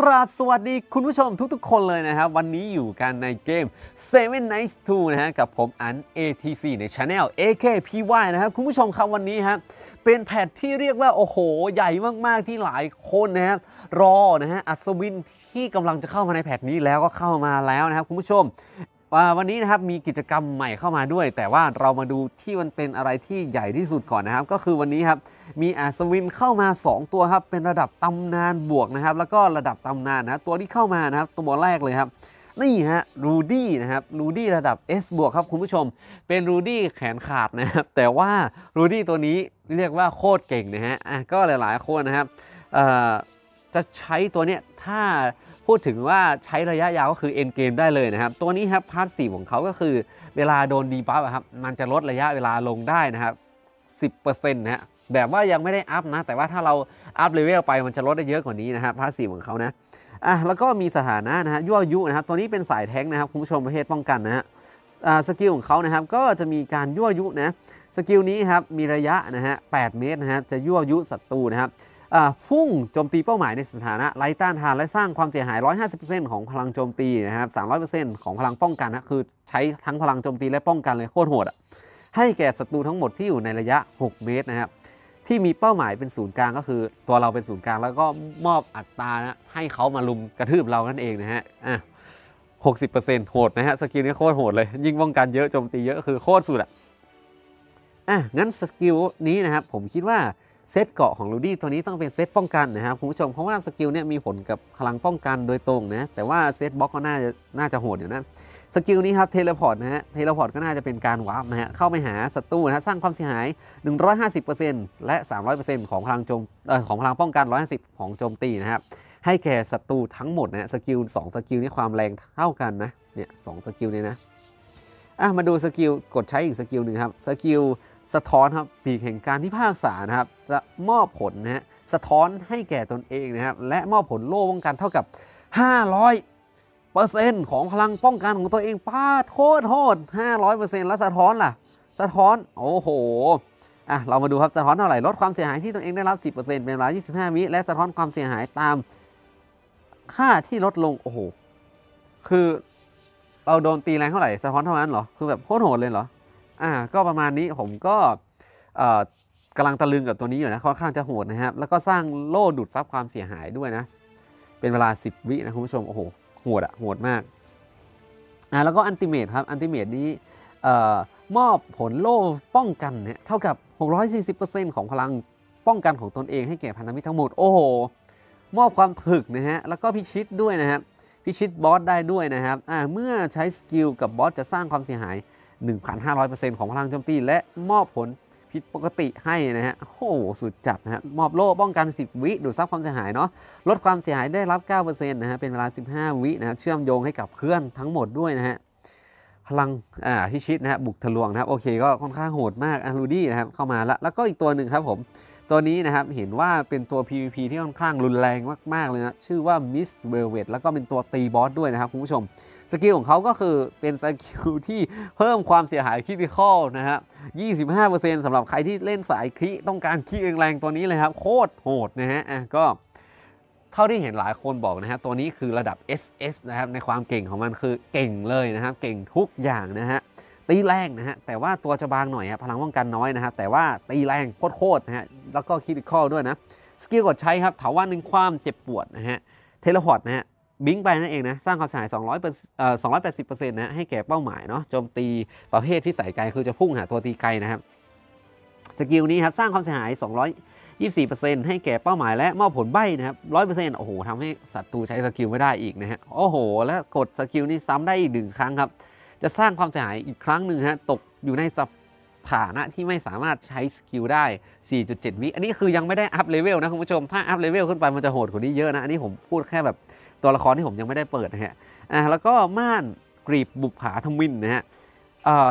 กราบสวัสดีคุณผู้ชมทุกๆ คนเลยนะครับ วันนี้อยู่กันในเกม Seven Nights 2 นะฮะกับผมอัน ATC ใน Channel AKPY นะครับ คุณผู้ชมครับวันนี้ฮะเป็นแพทที่เรียกว่า โอ้โห ใหญ่มากๆที่หลายคนนะฮะรอนะฮะอัศวินที่กำลังจะเข้ามาในแพทนี้แล้วก็เข้ามาแล้วนะครับ คุณผู้ชมวันนี้นะครับมีกิจกรรมใหม่เข้ามาด้วย แต่ว่าเรามาดูที่มันเป็นอะไรที่ใหญ่ที่สุดก่อนนะครับก็คือวันนี้ครับมีอัศวินเข้ามา2 ตัวครับเป็นระดับตำนานบวกนะครับแล้วก็ระดับตำนานนะตัวที่เข้ามานะครับตัวแรกเลยครับนี่ฮะรูดี้นะครับรูดี้ระดับ S บวกครับคุณผู้ชมเป็นรูดี้แขนขาดนะครับแต่ว่ารูดี้ตัวนี้เรียกว่าโคตรเก่งนะฮะะก็หลายๆคนนะครับจะใช้ตัวเนี้ยถ้าพูดถึงว่าใช้ระยะยาวก็คือเอ็นเกมได้เลยนะครับ ตัวนี้ครับพาร์ทสของเขาก็คือเวลาโดนดีบัฟครับมันจะลดระยะเวลาลงได้นะครับ 10%นะฮะแบบว่ายังไม่ได้อัพนะ แต่ว่าถ้าเราอัพเลเวลไป มันจะลดได้เยอะกว่านี้นะครับพาร์ทสของเขานะอ่ะแล้วก็มีสถานะนะฮะยั่วยุนะครับตัวนี้เป็นสายแท้งนะครับ คุณผู้ชมประเภทป้องกันนะฮะสกิลของเขานะครับก็จะมีการยั่วยุนะสกิลนี้ครับมีระยะนะฮะ 8 เมตรนะฮะจะยั่วยุศัตรูนะครับพุ่งโจมตีเป้าหมายในสถานะไร้ต้านทานและสร้างความเสียหาย 150%ของพลังโจมตีนะครับ300%ของพลังป้องกันนะคือใช้ทั้งพลังโจมตีและป้องกันเลยโคตรโหดอ่ะให้แก่ศัตรูทั้งหมดที่อยู่ในระยะ 6 เมตรนะครับที่มีเป้าหมายเป็นศูนย์กลางก็คือ ตัวเราเป็นศูนย์กลางแล้วก็มอบอัตรานะให้เขามาลุมกระทืบเรานั่นเองนะฮะอ่ะ60%โหดนะฮะสกิลนี้โคตรโหดเลย ยิ่งป้องกันเยอะโจมตีเยอะคือโคตรสุดอ่ะอ่ะ งั้นสกิลนี้นะครับผมคิดว่าเซตเกาะของลูดี้ตัวนี้ต้องเป็นเซตป้องกันนะครับ คุณผู้ชมเพราะว่าสกิลเนี่ยมีผลกับพลังป้องกันโดยตรงนะ แต่ว่าเซตบล็อกก็น่าจะน่าจะโหดอยู่นะสกิลนี้ครับเทเลพอร์ตนะฮะเทเลพอร์ตก็น่าจะเป็นการวาร์ปนะฮะเข้าไปหาศัตรูนะฮะสร้างความเสียหาย 150%และ 300%ของพลังโจมของพลังป้องกัน 150 ของโจมตีนะครับ ให้แก่ศัตรูทั้งหมดนะสกิล2สกิลนี้ความแรงเท่ากันนะเนี่ยสสกิลเนี่ยนะอ่ะมาดูสกิลกดใช้อีกสกิลหนึ่งครับสกิลสะท้อนครับปีกแห่งการที่ภาคษานะครับจะมอบผลนะฮะสะท้อนให้แก่ตนเองนะครับและมอบผลโล่วงการเท่ากับ 500เปอร์เซ็นต์ของพลังป้องกันของตัวเองป้าโทษโทษ500เปอร์เซ็นต์แล้วสะท้อนล่ะสะท้อนโอ้โหอ่ะเรามาดูครับสะท้อนเท่าไหร่ลดความเสียหายที่ตนเองได้รับ 10%เป็นเวลา25วิและสะท้อนความเสียหายตามค่าที่ลดลงโอ้โหคือเราโดนตีแรงเท่าไหร่สะท้อนเท่านั้นเหรอคือแบบโคตรโหดเลยเหรออ่าก็ประมาณนี้ ผมก็กำลังตะลึงกับตัวนี้อยู่นะค่อนข้างจะโหดนะครับแล้วก็สร้างโล่ดูดซับความเสียหายด้วยนะ เป็นเวลา10วินะคุณผู้ชม โอ้โหโหดอะโหดมากอ่าแล้วก็อันติเมตครับ อันติเมตนี้มอบผลโล่ป้องกันเนี่ยเท่ากับ 640%ของพลังป้องกันของตนเองให้แก่พันธมิตรทั้งหมด โอ้โห มอบความถึกนะฮะแล้วก็พิชิตด้วยนะครับพิชิตบอสได้ด้วยนะครับอ่าเมื่อใช้สกิลกับบอสจะสร้างความเสียหาย1,500%ของพลังโจมตีและมอบผลผิดปกติให้นะฮะโอ้โหสุดจัดนะฮะมอบโล่ป้องกัน 10 วิดูดซับความเสียหายเนาะลดความเสียหายได้รับ9%นะฮะเป็นเวลา 15 วินะะเชื่อมโยงให้กับเพื่อนทั้งหมดด้วยนะฮะพลังอ่าพิชิตนะฮะบุกทะลวงนะครับ โอเคก็ค่อนข้างโหดมากอารูดี้นะครับ เข้ามาละแล้วก็อีกตัวหนึ่งครับผมตัวนี้นะครับ เห็นว่าเป็นตัว PVP ที่ค่อนข้างรุนแรงมาก ๆ เลยนะ ชื่อว่า Miss v e l v e t แล้วก็เป็นตัวตีบอสด้วยนะครับ คุณผู้ชมสกิลของเขาก็คือเป็นสกิลที่เพิ่มความเสียหายคริติคอลนะฮะ 25%สำหรับใครที่เล่นสายคริต้องการคริแรง ๆ ตัวนี้เลยครับ โคตรโหดนะฮะก็เท่าที่เห็นหลายคนบอกนะฮะตัวนี้คือระดับ SS นะครับในความเก่งของมันคือเก่งเลยนะครับ เก่งทุกอย่างนะฮะตีแรงนะฮะแต่ว่าตัวจะบางหน่อยฮะพลังป้องกันน้อยนะครับแต่ว่าตีแรง โคตรนะฮะแล้วก็คิดข้อด้วยนะสกิลกดใช้ครับถาวรหนึ่งความเจ็บปวดนะฮะเทเลพอร์ตนะฮะบิงไปนั่นเองนะสร้างความเสียหาย 2 8 0เเอ่นะให้แก่เป้าหมายเนาะโจมตีประเภทที่ใส่ไกลคือจะพุ่งหาตัวตีไกลนะครับสกิลนี้ครับสร้างความเสียหาย 224%ให้แก่เป้าหมายและมอบผลใบนะครับ 100%โอ้โหทำให้ศัตรูใช้สกิลไม่ได้อีกนะฮะโอ้โหแล้วกดสกิลนี้ซ้ำได้อีกหนึ่งครั้งครับจะสร้างความเสียหายอีกครั้งหนึ่งฮะตกอยู่ในสถานะที่ไม่สามารถใช้สกิลได้ 4.7 วิอันนี้คือยังไม่ได้อัพเลเวลนะคุณผู้ชม ถ้าอัพเลเวลขึ้นไปมันจะโหดกว่านี้เยอะนะ อันนี้ผมพูดแค่แบบตัวละครที่ผมยังไม่ได้เปิดนะฮะ อ่าแล้วก็ม่านกรีบบุกผาทมินนะฮะ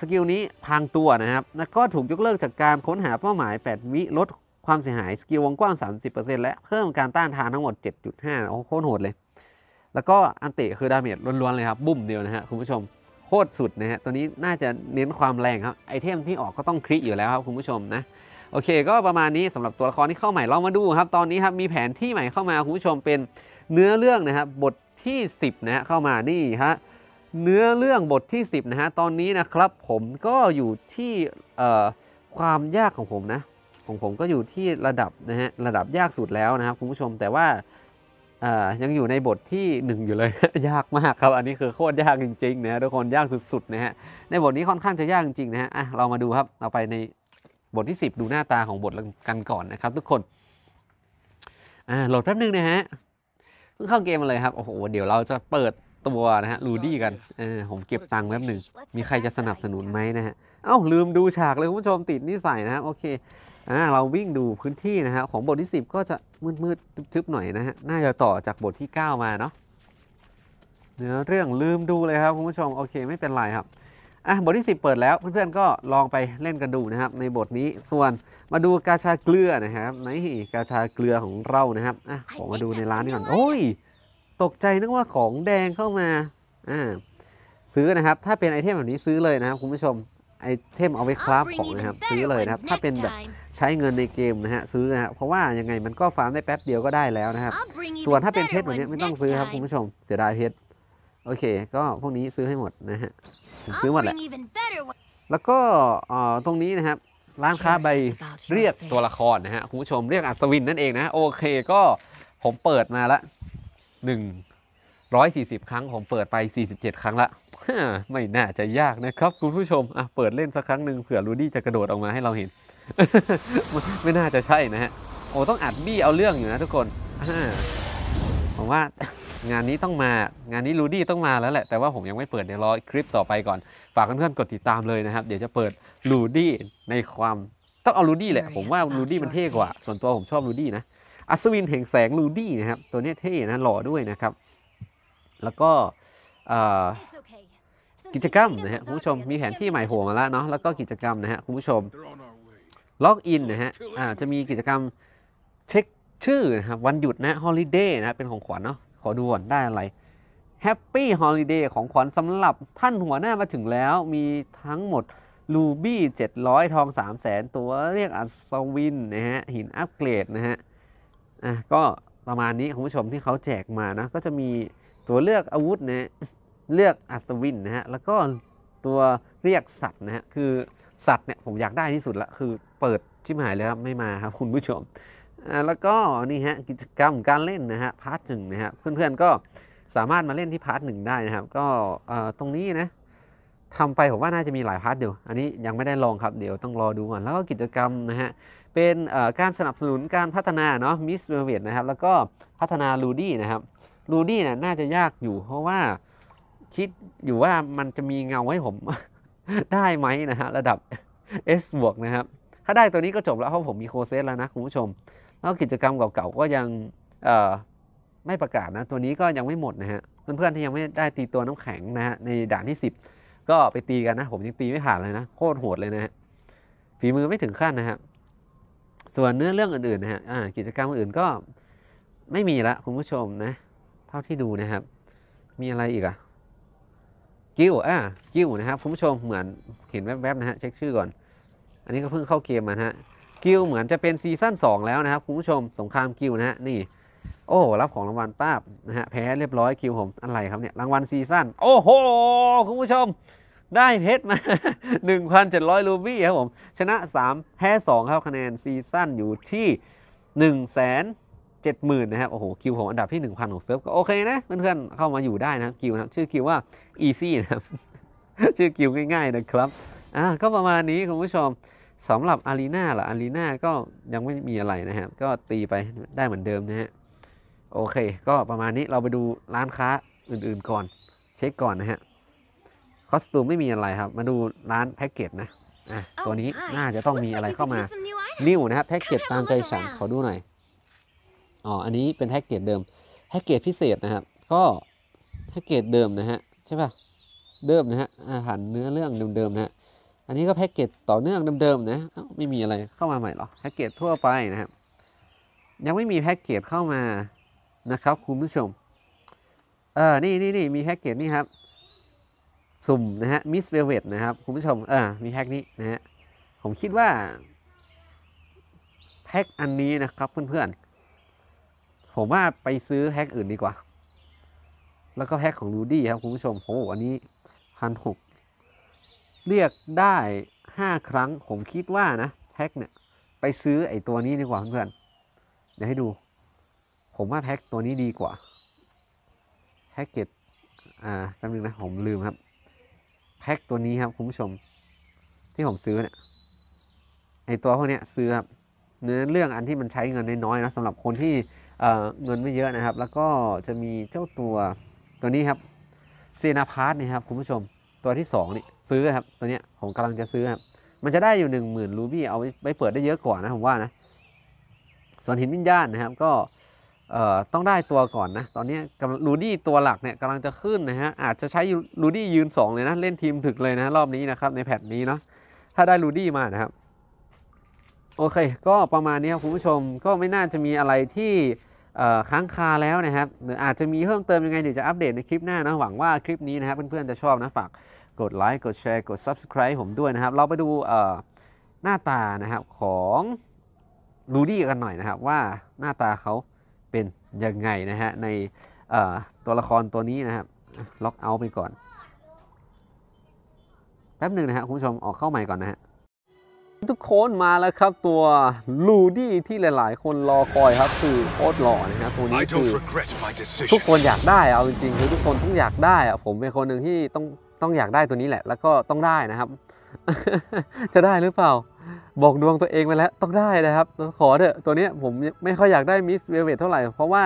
สกิลนี้พังตัวนะครับแล้วก็ถูกยกเลิกจากการค้นหาเป้าหมาย 8 วิลดความเสียหายสกิลวงกว้าง30%และเพิ่มการต้านทานทั้งหมด 7.5 โอ้โคตรโหดเลย แล้วก็อันเตะคือดาเมจล้วนๆเลยครับบุ่มเดียวนะฮะคุณผู้ชมโคตรสุด นะฮะตัวนี้น่าจะเน้นความแรงครับไอเทมที่ออกก็ต้องคลิกอยู่แล้วครับคุณผู้ชมนะ โอเคก็ประมาณนี้สำหรับตัวละครที่เข้าใหม่เรามาดูครับ ตอนนี้ครับมีแผนที่ใหม่เข้ามาคุณผู้ชมเป็นเนื้อเรื่องนะครับบทที่ 10นะฮะเข้ามา นี่ฮะเนื้อเรื่องบทที่ 10 นะฮะตอนนี้นะครับผมก็อยู่ที่ความยากของผมนะของผมก็อยู่ที่ระดับนะฮะระดับยากสุดแล้วนะครับคุณผู้ชมแต่ว่ายังอยู่ในบทที่1อยู่เลยยากมากครับอันนี้คือโคตรยากจริงๆนะทุกคนยากสุดๆนะฮะในบทนี้ค่อนข้างจะยากจริงๆนะฮะอ่ะเรามาดูครับเราไปในบทที่ 10 ดูหน้าตาของบทกันก่อนนะครับ ทุกคนอ่าโหลดแป๊บนึงนะฮะเพิ่งเข้าเกมมาเลยครับโอ้โหเดี๋ยวเราจะเปิดตัวนะฮะลูดี้กันเออผมเก็บตังค์แป๊บหนึ่งมีใครจะสนับสนุนไหมนะฮะเอ้าลืมดูฉากเลยคุณผู้ชมติดนิสัยนะครับโอเคอ่าเราวิ่งดูพื้นที่นะฮะของบทที่ 10 ก็จะมืดๆทึบๆ หน่อยนะฮะ น่าจะต่อจากบทที่ 9 มาเนาะเนื้อเรื่องลืมดูเลยครับคุณผู้ชม โอเคไม่เป็นไรครับอ่ะบทที่ 10 เปิดแล้วเพื่อนๆ ก็ลองไปเล่นกันดูนะครับ ในบทนี้ส่วนมาดูกาชาเกลือนะครับไหนกาชาเกลือของเรานะครับอ่ะผมมาดูในร้านนี้ก่อนโอ้ย ตกใจนึกว่าของแดงเข้ามาอ่าซื้อนะครับ ถ้าเป็นไอเทมแบบนี้ซื้อเลยนะครับคุณผู้ชมไอเทมเอาไว้คราฟของนะครับซื้อเลยนะครับถ้าเป็นแบบใช้เงินในเกมนะฮะซื้อนะฮะเพราะว่ายังไงมันก็ฟาร์มได้แป๊บเดียวก็ได้แล้วนะครับส่วนถ้าเป็นเพชรแบบนี้ไม่ต้องซื้อครับคุณผู้ชมเสียดายเพชรโอเค ก็พวกนี้ซื้อให้หมดนะฮะซื้อหมดแหละแล้วก็ตรงนี้นะครับร้านค้าใบเรียกตัวละครนะฮะคุณผู้ชมเรียกอัศวินนั่นเองนะโอเคก็ผมเปิดมาละหนึ่งร้อยสี่สิบครั้งผมเปิดไปสี่สิบเจ็ดครั้งละไม่น่าจะยากนะครับ คุณผู้ชมอ่ะเปิดเล่นสักครั้งหนึ่งเผื่อรูดี้จะกระโดดออกมาให้เราเห็น ไม่น่าจะใช่นะฮะโอ้ต้องอัดบี้เอาเรื่องอยู่นะทุกคนผมว่างานนี้ต้องมางานนี้รูดี้ต้องมาแล้วแหละแต่ว่าผมยังไม่เปิดเดี๋ยวรอคลิปต่อไปก่อนฝากเพื่อนๆกดติดตามเลยนะครับ เดี๋ยวจะเปิดรูดี้ในความต้องเอารูดี้แหละ ผมว่ารูดี้มันเท่กว่า ส่วนตัวผมชอบรูดี้นะ อัศวินแห่งแสงรูดี้นะครับตัวนี้เท่นะหล่อด้วยนะครับ แล้วก็กิจกรรมนะฮะ คุณผู้ชมมีแผนที่ใหม่โผล่มาแล้วเนาะแล้วก็กิจกรรมนะฮะ คุณผู้ชมล็อกอินนะฮะอ่า จะมีกิจกรรมเช็คชื่อนะครับวันหยุดนะฮอลิเดย์นะ เป็นของขวัญเนาะขอดูก่อนได้อะไรแฮปปี้ฮอลิเดย์ของขวัญสำหรับท่านหัวหน้ามาถึงแล้วมีทั้งหมดลูบี้700 ทอง 3 0 0แสนตัวเรียกอัศวินนะฮะ หินอัปเกรดนะฮะอ่ะก็ประมาณนี้คุณผู้ชมที่เขาแจกมานะก็จะมีตัวเลือกอาวุธนะเลือกอัศวินนะฮะ แล้วก็ตัวเรียกสัตว์นะฮะ คือสัตว์เนี่ยผมอยากได้ที่สุดละ คือเปิดชิมหายเลยครับไม่มาครับคุณผู้ชม แล้วก็นี่ฮะกิจกรรมการเล่นนะฮะพาร์ทหนึ่งนะฮะเพื่อนๆก็สามารถมาเล่นที่พาร์ทหนึ่งได้นะครับ ก็ตรงนี้นะทำไปผมว่าน่าจะมีหลายพาร์ทอยู่อันนี้ยังไม่ได้ลองครับ เดี๋ยวต้องรอดูก่อน แล้วก็กิจกรรมนะฮะเป็นการสนับสนุนการพัฒนาเนาะมิสเวเวตนะครับแล้วก็พัฒนาลูดี้นะครับลูดี้เนี่ยน่าจะยากอยู่เพราะว่าคิดอยู่ว่ามันจะมีเงาให้ผมได้ไหมนะฮะระดับ S บวกนะครับถ้าได้ตัวนี้ก็จบแล้วเพราะผมมีโคเซตแล้วนะคุณผู้ชม แล้วกิจกรรมเก่าๆก็ยังไม่ประกาศนะตัวนี้ก็ยังไม่หมดนะฮะเพื่อนๆที่ยังไม่ได้ตีตัวน้ำแข็งนะฮะในด่านที่ 10 ก็ไปตีกันนะผมยังตีไม่ผ่านเลยนะ โคตรโหดเลยนะฮะฝีมือไม่ถึงขั้นนะฮะส่วนเนื้อเรื่องอื่นๆนะฮะกิจกรรมอื่นก็ไม่มีละคุณผู้ชมนะเท่าที่ดูนะครับ มีอะไรอีกอะกิ้วอ่ะ กิ้วนะครับคุณผู้ชมเหมือนเห็นแวบๆนะฮะเช็คชื่อก่อน อันนี้ก็เพิ่งเข้าเกมมาฮะ กิ้วเหมือนจะเป็นซีซั่น2 แล้วนะครับคุณผู้ชมสงครามกิ้วนะฮะนี่ โอ้รับของรางวัลป้าบนะฮะแพ้เรียบร้อยกิวผมอะไรครับเนี่ยรางวัลซีซั่นโอ้โหคุณผู้ชมได้เพชรมา1,700รูบี้ครับผมชนะ 3 แพ้2ครับคะแนนซีซั่นอยู่ที่ 1 0 0 0 0 70,000นะครับโอ้โหคิวผมอันดับที่1,000ของเซิร์ฟก็โอเคนะเพื่อน ๆ เข้ามาอยู่ได้นะคิวนะชื่อคิวว่า easy นะครับชื่อคิวง่ายๆนะครับอ่าก็ประมาณนี้คุณผู้ชมสำหรับอารีนาหระอารีนาก็ยังไม่มีอะไรนะครับก็ตีไปได้เหมือนเดิมนะฮะโอเคก็ประมาณนี้เราไปดูร้านค้าอื่นๆก่อนเช็คก่อนนะฮะคอสตูมไม่มีอะไรครับมาดูร้านแพ็กเกจนะอ่ะตัวนี้น่าจะต้องมีอะไรเข้ามานิ่วนะครับแพ็กเกจตามใจฉันขอดูหน่อยอ๋อ อันนี้เป็นแพ็กเกจเดิม แพ็กเกจพิเศษนะครับก็แพ็กเกจเดิมนะฮะใช่ป่ะ เดิมนะฮะอาหารเนื้อเรื่องเดิมๆนะฮะอันนี้ก็แพ็กเกจต่อเนื่องเดิมๆนะไม่มีอะไรเข้ามาใหม่หรอแพ็กเกจทั่วไปนะครับยังไม่มีแพ็กเกจเข้ามานะครับคุณผู้ชมเออนี่นี่นี่มีแพ็กเกจนี่ครับ สุ่มนะฮะมิสเวลเวตนะครับคุณผู้ชมเออมีแพ็กนี้นะฮะผมคิดว่าแพ็กอันนี้นะครับเพื่อนๆผมว่าไปซื้อแฮกอื่นดีกว่า แล้วก็แฮกของรูดี้ครับคุณผู้ชมโอ้โหอันนี้พันหกเรียกได้ 5 ครั้ง ผมคิดว่านะ แฮกเนี่ยไปซื้อไอ้ตัวนี้ดีกว่าเพื่อนเดี๋ยวให้ดู ผมว่าแฮกตัวนี้ดีกว่า แฮกเกตอ่าจำหนึ่งนะ ผมลืมครับ แฮกตัวนี้ครับ คุณผู้ชม ที่ผมซื้อเนี่ย ไอตัวพวกเนี้ยซื้อครับเนื้อเรื่องอันที่มันใช้เงินน้อยๆนะสำหรับคนที่เงินไม่เยอะนะครับ แล้วก็จะมีเจ้าตัวตัวนี้ครับเซนาพาร์ตนี่ครับคุณผู้ชมตัวที่2นี่ซื้อครับ ตัวเนี้ยผมกำลังจะซื้อครับ มันจะได้อยู่ 1 0,000รูบี้เอาไปเปิดได้เยอะกว่านะผมว่านะส่วนหินวิญญาณนะครับก็ต้องได้ตัวก่อนนะ ตอนนี้กำลังรูดี้ตัวหลักเนี่ยกำลังจะขึ้นนะฮะอาจจะใช้รูดี้ยืน 2 เลยนะเล่นทีมถึกเลยนะรอบนี้นะครับในแพทนี้เนาะถ้าได้รูดี้มานะครับโอเค ก็ประมาณนี้ครับคุณผู้ชมก็ไม่น่าจะมีอะไรที่ค้างคาแล้วนะครับหรืออาจจะมีเพิ่มเติมยังไงเดี๋ยวจะอัปเดตในคลิปหน้านะหวังว่าคลิปนี้นะครับเพื่อนๆจะชอบนะฝากกดไลค์กดแชร์กด Subscribe ผมด้วยนะครับเราไปดูหน้าตานะครับของ รูดี้กันหน่อยนะครับ ว่าหน้าตาเขาเป็นยังไงนะฮะในตัวละครตัวนี้นะครับ ล็อกเอาไปก่อน แป๊บหนึ่งนะครับคุณผู้ชมออกเข้าใหม่ก่อนนะฮะทุกคนมาแล้วครับตัวลูดี้ที่หลาย ๆ คนรอคอยครับ คือโคตรหล่อนะครับตัวนี้คือทุกคนอยากได้เอาจริงๆคือทุกคนต้องอยากได้อะผมเป็นคนหนึ่งที่ต้องต้องอยากได้ตัวนี้แหละ แล้วก็ต้องได้นะครับ จะได้หรือเปล่า บอกดวงตัวเองไปแล้วต้องได้นะครับขอเถอะตัวนี้ผมไม่ค่อยอยากได้มิสเวเวตเท่าไหร่เพราะว่า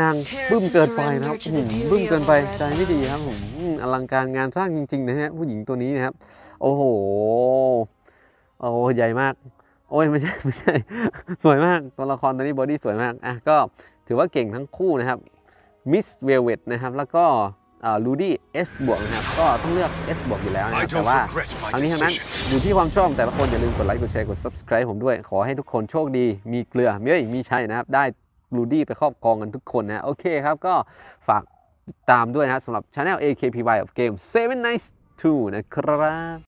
นางบึ้มเกินไปนะครับบึ้มเกินไปใจไม่ดีครับผมอลังการงานสร้างจริง ๆ นะฮะผู้หญิงตัวนี้นะครับ โอ้โหโอ้ใหญ่มาก โอ้ยไม่ใช่ไม่ใช่สวยมากตัวละครตัวนี้บอดี้สวยมากอ่ะก็ถือว่าเก่งทั้งคู่นะครับมิสเวลเวตนะครับแล้วก็ลูดี้เอสบวกนะครับก็ต้องเลือก S บวกอยู่แล้วนะแต่ว่าทางนี้ทางนั้นอยู่ที่ความชอบแต่ละคนอย่าลืมกดไลค์กดแชร์กด subscribe ผมด้วย ขอให้ทุกคนโชคดีมีเกลือ มีมีชัยนะครับ ได้ลูดี้ไปครอบครองกันทุกคนนะโอเคครับก็ฝากตามด้วยนะสำหรับ Channel AKPY of Game Seven Nights 2นะครับ